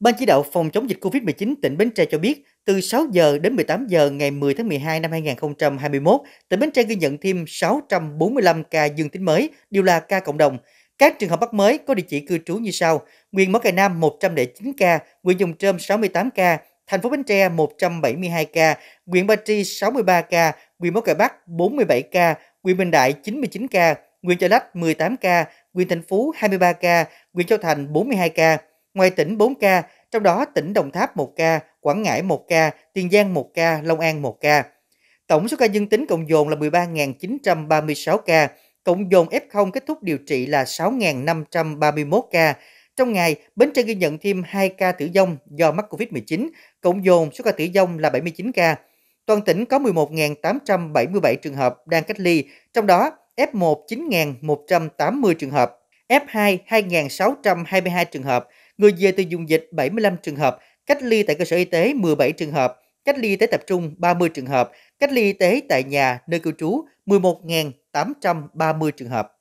Ban chỉ đạo phòng chống dịch COVID-19 tỉnh Bến Tre cho biết, từ 6 giờ đến 18 giờ ngày 10 tháng 12 năm 2021, tỉnh Bến Tre ghi nhận thêm 645 ca dương tính mới, đều là ca cộng đồng. Các trường hợp mắc mới có địa chỉ cư trú như sau: huyện Mỏ Cày Nam 109 ca, huyện Dùng Trơm 68 ca, thành phố Bến Tre 172 ca, huyện Ba Tri 63 ca, huyện Mỏ Cày Bắc 47 ca, huyện Bình Đại 99 ca, huyện Chợ Lách 18 ca, huyện Thành Phú 23 ca, huyện Châu Thành 42 ca, Ngoài tỉnh 4 ca, trong đó tỉnh Đồng Tháp 1 ca, Quảng Ngãi 1 ca, Tiền Giang 1 ca, Long An 1 ca. Tổng số ca dương tính cộng dồn là 13.936 ca, cộng dồn F0 kết thúc điều trị là 6.531 ca. Trong ngày, Bến Tre ghi nhận thêm 2 ca tử vong do mắc COVID-19, cộng dồn số ca tử vong là 79 ca. Toàn tỉnh có 11.877 trường hợp đang cách ly, trong đó F1 9.180 trường hợp, F2 2.622 trường hợp, người về từ vùng dịch 75 trường hợp, cách ly tại cơ sở y tế 17 trường hợp, cách ly y tế tập trung 30 trường hợp, cách ly y tế tại nhà nơi cư trú 11.830 trường hợp.